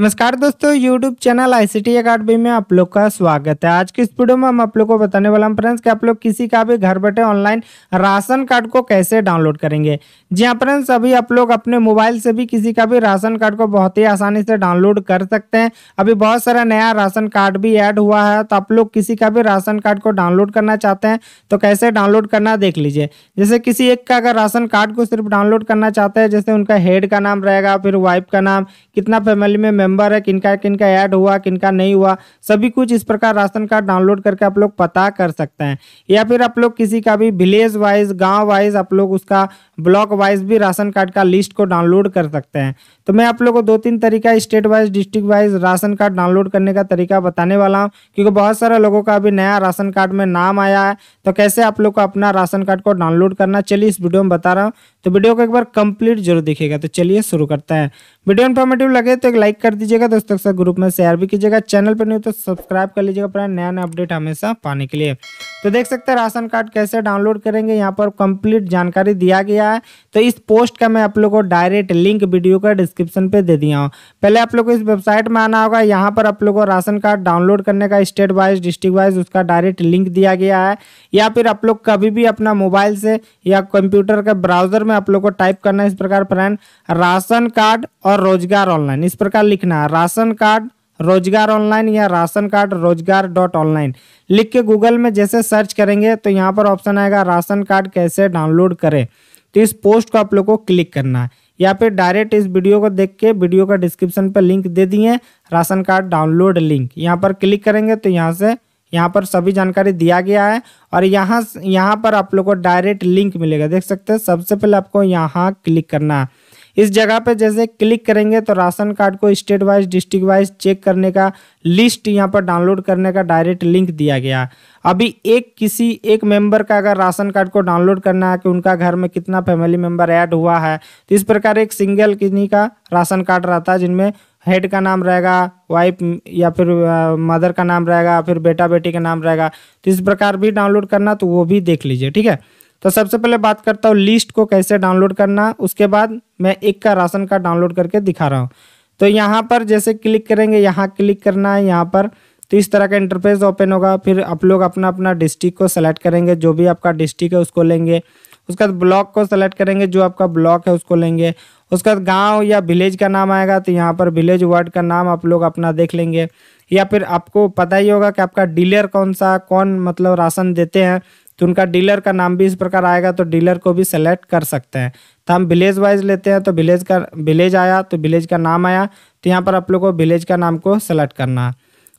नमस्कार दोस्तों YouTube channel I C academy में आप लोग का स्वागत है आज की इस वीडियो में हम आप लोग को बताने वाला हम फ्रेंड्स कि आप लोग किसी का भी घर बैठे ऑनलाइन राशन कार्ड को कैसे डाउनलोड करेंगे जी हाँ फ्रेंड्स अभी आप लोग अपने मोबाइल से भी किसी का भी राशन कार्ड को बहुत ही आसानी से डाउनलोड कर सकते हैं अभी बहुत सारा नया राशन कार्ड भी ऐड हुआ है तो आप लोग किसी का भी राशन कार्ड को डाउनलोड करना चाहते हैं तो कैसे डाउनलोड करना देख लीजिए जैसे किसी एक का अगर राशन कार्ड को सिर्फ डाउनलोड करना चाहते हैं जैसे उनका हेड का नाम रहेगा फिर वाइफ का नाम कितना फैमिली में मेंबर है किनका किनका ऐड हुआ किनका नहीं हुआ सभी कुछ इस प्रकार राशन कार्ड डाउनलोड करके आप लोग पता कर सकते हैं या फिर आप लोग किसी का भी विलेज वाइज गांव वाइज आप लोग उसका ब्लॉक वाइज भी राशन कार्ड का लिस्ट को डाउनलोड कर सकते हैं तो मैं आप लोग को दो तीन तरीका state wise district wise ration card download करने का तरीका बताने वाला हूँ क्योंकि बहुत सारे लोगों का अभी नया राशन कार्ड में नाम आया है तो कैसे आप लोग को अपना राशन कार्ड को डाउनलोड करना चलिए इस वीडियो में बता रहा हूँ तो वीडियो को एक बार कंप्लीट जरूर दिखेगा तो चलिए शुरू करते हैं वीडियो इन्फॉर्मेटिव लगे तो एक लाइक कर दीजिएगा दोस्तों के साथ ग्रुप में शेयर भी कीजिएगा चैनल पर नहीं तो सब्सक्राइब कर लीजिएगा अपना नया नया अपडेट हमेशा पाने के लिए तो देख सकते हैं राशन कार्ड कैसे डाउनलोड करेंगे यहाँ पर कंप्लीट जानकारी दिया गया है तो इस पोस्ट का मैं आप लोग को डायरेक्ट लिंक वीडियो का डिस्क्रिप्शन पे दे दिया हूँ पहले आप लोग को इस वेबसाइट में आना होगा यहाँ पर आप लोग को राशन कार्ड डाउनलोड करने का स्टेट वाइज डिस्ट्रिक्ट वाइज उसका डायरेक्ट लिंक दिया गया है या फिर आप लोग कभी भी अपना मोबाइल से या कंप्यूटर के ब्राउजर में आप लोग को टाइप करना इस प्रकार फ्रेंड राशन कार्ड और रोजगार ऑनलाइन इस प्रकार लिखना लिखना राशन कार्ड रोजगार ऑनलाइन या राशन कार्ड रोजगार डॉट ऑनलाइन लिख के गूगल में जैसे सर्च करेंगे तो यहाँ पर ऑप्शन आएगा राशन कार्ड कैसे डाउनलोड करें तो इस पोस्ट को आप लोग को क्लिक करना है या फिर डायरेक्ट इस वीडियो को देख के वीडियो का डिस्क्रिप्शन पर लिंक दे दिए राशन कार्ड डाउनलोड लिंक यहाँ पर क्लिक करेंगे तो यहाँ से यहाँ पर सभी जानकारी दिया गया है और यहाँ यहाँ पर आप लोग को डायरेक्ट लिंक मिलेगा देख सकते हैं सबसे पहले आपको यहाँ क्लिक करना है इस जगह पे जैसे क्लिक करेंगे तो राशन कार्ड को state wise district wise check करने का लिस्ट यहाँ पर डाउनलोड करने का डायरेक्ट लिंक दिया गया अभी एक किसी एक मेंबर का अगर राशन कार्ड को डाउनलोड करना है कि उनका घर में कितना फैमिली मेंबर ऐड हुआ है तो इस प्रकार एक सिंगल किन्नी का राशन कार्ड रहता है जिनमें हेड का नाम रहेगा वाइफ या फिर मदर का नाम रहेगा फिर बेटा बेटी का नाम रहेगा तो इस प्रकार भी डाउनलोड करना तो वो भी देख लीजिए ठीक है तो सबसे पहले बात करता हूँ लिस्ट को कैसे डाउनलोड करना उसके बाद मैं एक का राशन कार्ड डाउनलोड करके दिखा रहा हूँ तो यहाँ पर जैसे क्लिक करेंगे यहाँ क्लिक करना है यहाँ पर तो इस तरह का इंटरफेस ओपन होगा फिर आप लोग अपना अपना डिस्ट्रिक्ट को सेलेक्ट करेंगे जो भी आपका डिस्ट्रिक्ट है उसको लेंगे उसके बाद ब्लॉक को सेलेक्ट करेंगे जो आपका ब्लॉक है उसको लेंगे उसके बाद गाँव या विलेज का नाम आएगा तो यहाँ पर विलेज वार्ड का नाम आप लोग अपना देख लेंगे या फिर आपको पता ही होगा कि आपका डीलर कौन सा कौन मतलब राशन देते हैं तो उनका डीलर का नाम भी इस प्रकार आएगा तो डीलर को भी सेलेक्ट कर सकते हैं तो हम विलेज वाइज लेते हैं तो विलेज का विलेज आया तो विलेज का नाम आया तो यहाँ पर आप लोग को विलेज का नाम को सेलेक्ट करना है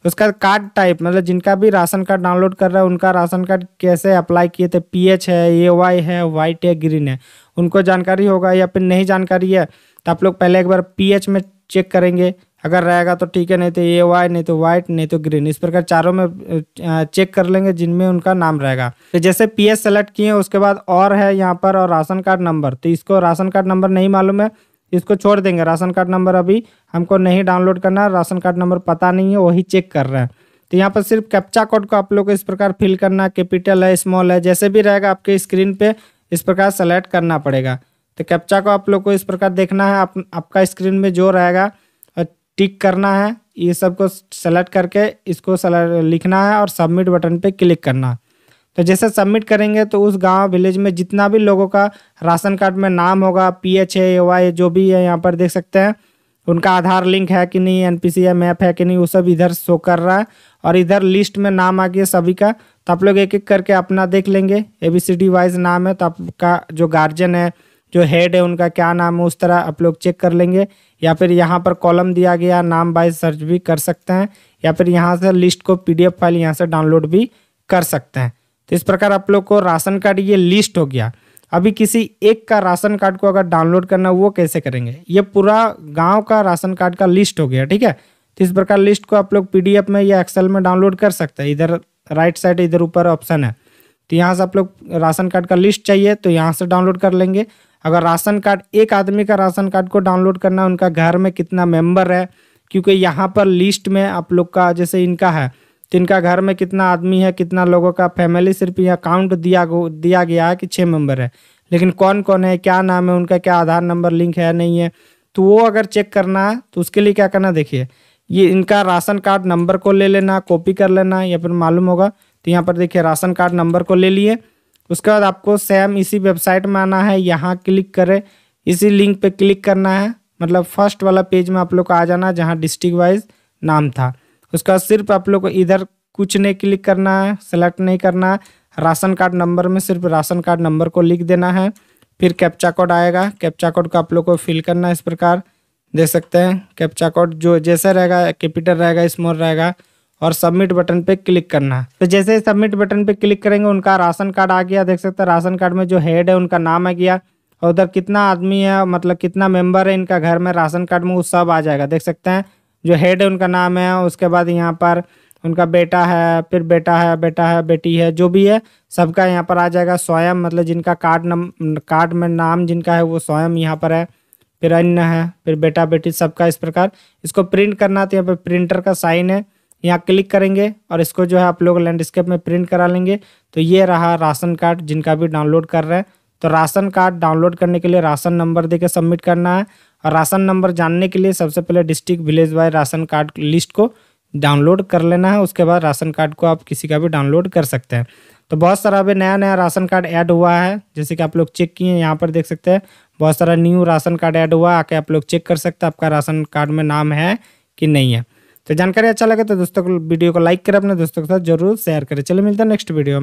उसका कार्ड टाइप मतलब जिनका भी राशन कार्ड डाउनलोड कर रहा है उनका राशन कार्ड कैसे अप्लाई किए थे पीएच है ए वाई है वाइट है ग्रीन है उनको जानकारी होगा या फिर नहीं जानकारी है तो आप लोग पहले एक बार पीएच में चेक करेंगे अगर रहेगा तो ठीक है नहीं तो ये वाई नहीं तो वाइट नहीं तो ग्रीन इस प्रकार चारों में चेक कर लेंगे जिनमें उनका नाम रहेगा तो जैसे पी एस सेलेक्ट किए उसके बाद और है यहाँ पर और राशन कार्ड नंबर तो इसको राशन कार्ड नंबर नहीं मालूम है इसको छोड़ देंगे राशन कार्ड नंबर अभी हमको नहीं डाउनलोड करना है राशन कार्ड नंबर पता नहीं है वही चेक कर रहे हैं तो यहाँ पर सिर्फ कैप्चा कोड को आप लोग को इस प्रकार फिल करना कैपिटल है स्मॉल है जैसे भी रहेगा आपके स्क्रीन पे इस प्रकार सेलेक्ट करना पड़ेगा तो कैप्चा को आप लोग को इस प्रकार देखना है आप, आपका स्क्रीन में जो रहेगा टिक करना है ये सब को सेलेक्ट करके इसको लिखना है और सबमिट बटन पे क्लिक करना है तो जैसे सबमिट करेंगे तो उस गांव विलेज में जितना भी लोगों का राशन कार्ड में नाम होगा पी एच ए वाई जो भी है यहाँ पर देख सकते हैं उनका आधार लिंक है कि नहीं एन पी सी या मैप है कि नहीं वो सब इधर शो कर रहा है और इधर लिस्ट में नाम आ गया सभी का तो आप लोग एक एक करके अपना देख लेंगे A B C D wise नाम है तो आपका जो गार्जियन है जो हेड है उनका क्या नाम है उस तरह आप लोग चेक कर लेंगे या फिर यहाँ पर कॉलम दिया गया नाम बाय सर्च भी कर सकते हैं या फिर यहाँ से लिस्ट को पीडीएफ फाइल यहाँ से डाउनलोड भी कर सकते हैं तो इस प्रकार आप लोग को राशन कार्ड ये लिस्ट हो गया अभी किसी एक का राशन कार्ड को अगर डाउनलोड करना वो कैसे करेंगे ये पूरा गांव का राशन कार्ड का लिस्ट हो गया ठीक है तो इस प्रकार लिस्ट को आप लोग पीडीएफ में या एक्सेल में डाउनलोड कर सकते हैं इधर राइट साइड इधर ऊपर ऑप्शन है तो यहाँ से आप लोग राशन कार्ड का लिस्ट चाहिए तो यहाँ से डाउनलोड कर लेंगे अगर राशन कार्ड एक आदमी का राशन कार्ड को डाउनलोड करना उनका घर में कितना मेंबर है क्योंकि यहाँ पर लिस्ट में आप लोग का जैसे इनका है तो इनका घर में कितना आदमी है कितना लोगों का फैमिली सिर्फ यहाँ काउंट दिया दिया गया है कि छः मेंबर है लेकिन कौन कौन है क्या नाम है उनका क्या आधार नंबर लिंक है नहीं है तो वो अगर चेक करना है तो उसके लिए क्या करना देखिए ये इनका राशन कार्ड नंबर को ले लेना कॉपी कर लेना या फिर मालूम होगा तो यहाँ पर देखिए राशन कार्ड नंबर को ले लिए उसके बाद आपको सेम इसी वेबसाइट में आना है यहाँ क्लिक करें इसी लिंक पे क्लिक करना है मतलब फर्स्ट वाला पेज में आप लोग को आ जाना जहाँ डिस्ट्रिक्ट वाइज नाम था उसका सिर्फ आप लोग को इधर कुछ नहीं क्लिक करना है सेलेक्ट नहीं करना है राशन कार्ड नंबर में सिर्फ राशन कार्ड नंबर को लिख देना है फिर कैप्चा कोड आएगा कैप्चा कोड को आप लोग को फिल करना है इस प्रकार देख सकते हैं कैप्चा कोड जो जैसे रहेगा कैपिटल रहेगा स्मॉल रहेगा और सबमिट बटन पे क्लिक करना है तो जैसे ही सबमिट बटन पे क्लिक करेंगे उनका राशन कार्ड आ गया देख सकते हैं राशन कार्ड में जो हेड है उनका नाम आ गया और उधर कितना आदमी है मतलब कितना मेंबर है इनका घर में राशन कार्ड में वो सब आ जाएगा देख सकते हैं जो हेड है उनका नाम है उसके बाद यहाँ पर उनका बेटा है फिर बेटा है बेटा है बेटी है जो भी है सबका यहाँ पर आ जाएगा स्वयं मतलब जिनका कार्ड नम कार्ड में नाम जिनका है वो स्वयं यहाँ पर है फिर अन्य है फिर बेटा बेटी सबका इस प्रकार इसको प्रिंट करना तो यहाँ पर प्रिंटर का साइन है यहाँ क्लिक करेंगे और इसको जो है आप लोग लैंडस्केप में प्रिंट करा लेंगे तो ये रहा राशन कार्ड जिनका भी डाउनलोड कर रहे हैं तो राशन कार्ड डाउनलोड करने के लिए राशन नंबर देके सबमिट करना है और राशन नंबर जानने के लिए सबसे पहले district village wise ration card list को डाउनलोड कर लेना है उसके बाद राशन कार्ड को आप किसी का भी डाउनलोड कर सकते हैं तो बहुत सारा अभी नया नया राशन कार्ड ऐड हुआ है जैसे कि आप लोग चेक किए यहाँ पर देख सकते हैं बहुत सारा न्यू राशन कार्ड ऐड हुआ आके आप लोग चेक कर सकते हैं आपका राशन कार्ड में नाम है कि नहीं है तो जानकारी अच्छा लगे तो दोस्तों को वीडियो को लाइक करें अपने दोस्तों के साथ जरूर शेयर करें चलिए मिलता है नेक्स्ट वीडियो